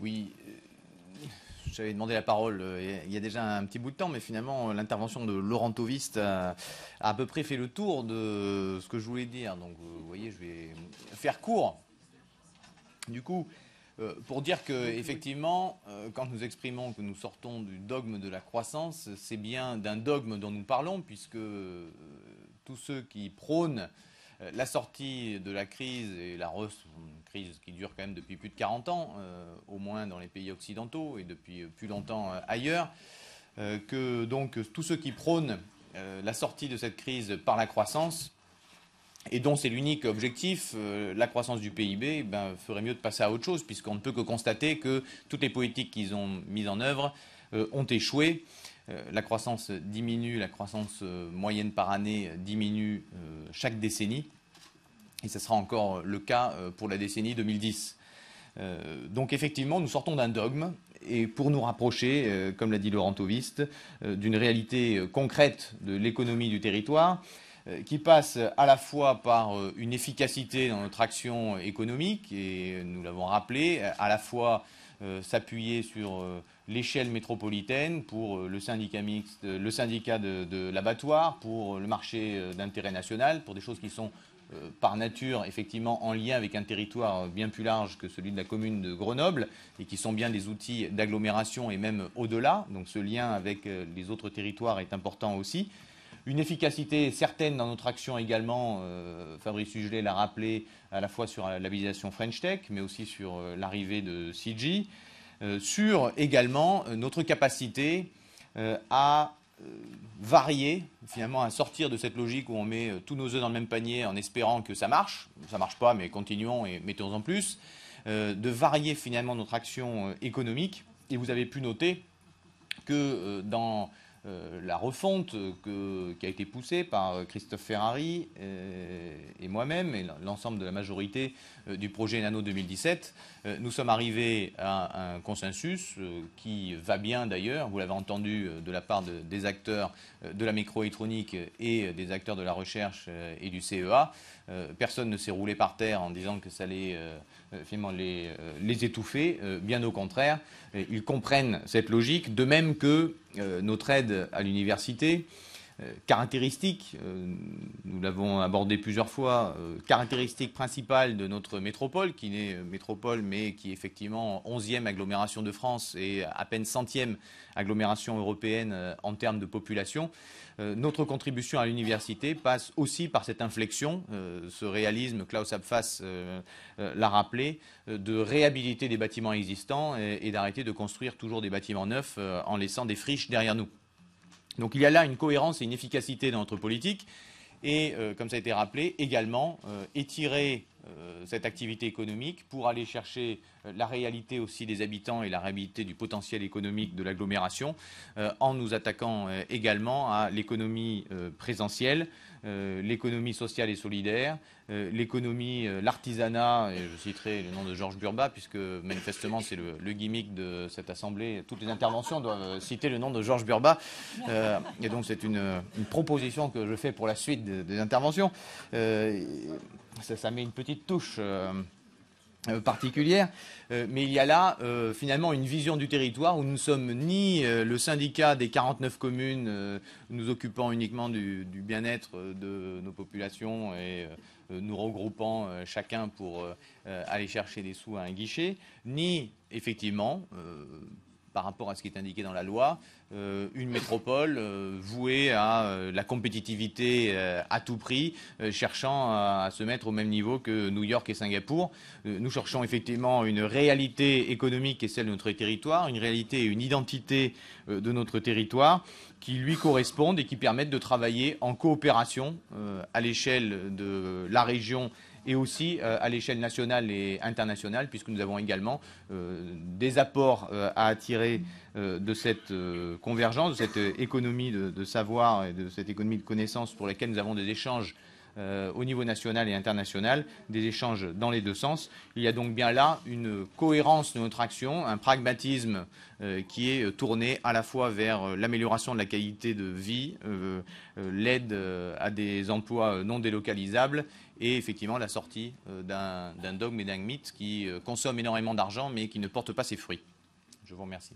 Oui, euh, j'avais demandé la parole euh, il y a déjà un petit bout de temps, mais finalement, l'intervention de Laurent Toviste a, à peu près fait le tour de ce que je voulais dire. Donc, euh, vous voyez, je vais faire court. Du coup, pour dire que effectivement, quand nous exprimons que nous sortons du dogme de la croissance, c'est bien d'un dogme dont nous parlons, puisque tous ceux qui prônent la sortie de la crise et la, crise qui dure quand même depuis plus de 40 ans, euh, au moins dans les pays occidentaux et depuis euh, plus longtemps euh, ailleurs, que donc tous ceux qui prônent la sortie de cette crise par la croissance et dont c'est l'unique objectif, la croissance du PIB, eh ben, ferait mieux de passer à autre chose, puisqu'on ne peut que constater que toutes les politiques qu'ils ont mises en œuvre ont échoué. la croissance diminue, la croissance moyenne par année diminue chaque décennie. Et ce sera encore euh, le cas euh, pour la décennie 2010. Euh, donc effectivement, nous sortons d'un dogme et pour nous rapprocher, comme l'a dit Laurent toviste d'une réalité concrète de l'économie du territoire qui passe à la fois par une efficacité dans notre action économique, et nous l'avons rappelé, à la fois euh, s'appuyer sur euh, l'échelle métropolitaine pour euh, le syndicat mixte, le syndicat de l'abattoir, pour le marché d'intérêt national, pour des choses qui sont par nature effectivement en lien avec un territoire bien plus large que celui de la commune de Grenoble et qui sont bien des outils d'agglomération et même au-delà. Donc ce lien avec les autres territoires est important aussi une efficacité certaine dans notre action également. Euh, Fabrice Hugelet l'a rappelé à la fois sur l'habilitation French Tech, mais aussi sur euh, l'arrivée de CG, euh, sur également notre capacité à varier, finalement, à sortir de cette logique où on met tous nos œufs dans le même panier en espérant que ça marche. Ça marche pas, mais continuons et mettons en plus. de varier finalement notre action économique. Et vous avez pu noter que dans euh, la refonte qui a été poussée par euh, Christophe Ferrari euh, et, moi-même et l'ensemble de la majorité du projet Nano 2017, nous sommes arrivés à un consensus qui va bien d'ailleurs, vous l'avez entendu de la part des acteurs de la microélectronique et des acteurs de la recherche et du CEA. personne ne s'est roulé par terre en disant que ça allait finalement les étouffer, bien au contraire, ils comprennent cette logique, de même que euh, notre aide à l'université, euh, caractéristique, euh, nous l'avons abordé plusieurs fois, euh, caractéristique principale de notre métropole, qui n'est métropole mais qui est effectivement 11e agglomération de France et à peine 100e agglomération européenne en termes de population. notre contribution à l'université passe aussi par cette inflexion, ce réalisme, Klaus Abfass l'a rappelé, de réhabiliter des bâtiments existants et, d'arrêter de construire toujours des bâtiments neufs en laissant des friches derrière nous. Donc il y a là une cohérence et une efficacité dans notre politique. Et, euh, comme ça a été rappelé, également euh, étirer euh, cette activité économique pour aller chercher euh, la réalité aussi des habitants et la réalité du potentiel économique de l'agglomération euh, en nous attaquant également à l'économie présentielle, l'économie sociale et solidaire, l'économie, l'artisanat, et je citerai le nom de Georges Burba, puisque manifestement c'est le, gimmick de cette Assemblée, toutes les interventions doivent citer le nom de Georges Burba, et donc c'est une, proposition que je fais pour la suite des, interventions. ça, ça, met une petite touche euh, euh, particulière, euh, mais il y a là finalement une vision du territoire où nous ne sommes ni le syndicat des 49 communes nous occupant uniquement du bien-être de nos populations et nous regroupant chacun pour aller chercher des sous à un guichet, ni effectivement par rapport à ce qui est indiqué dans la loi, euh, une métropole euh, vouée à euh, la compétitivité à tout prix, cherchant à, se mettre au même niveau que New York et Singapour. nous cherchons effectivement une réalité économique et celle de notre territoire, une réalité et une identité de notre territoire qui lui correspondent et qui permettent de travailler en coopération à l'échelle de la région et aussi euh, à l'échelle nationale et internationale, puisque nous avons également euh, des apports euh, à attirer de cette convergence, de cette économie de, savoir et de cette économie de connaissances pour laquelle nous avons des échanges euh, au niveau national et international, des échanges dans les deux sens. Il y a donc bien là une cohérence de notre action, un pragmatisme euh, qui est euh, tourné à la fois vers l'amélioration de la qualité de vie, l'aide à des emplois non délocalisables et effectivement la sortie d'un dogme et d'un mythe qui consomme énormément d'argent mais qui ne porte pas ses fruits. Je vous remercie.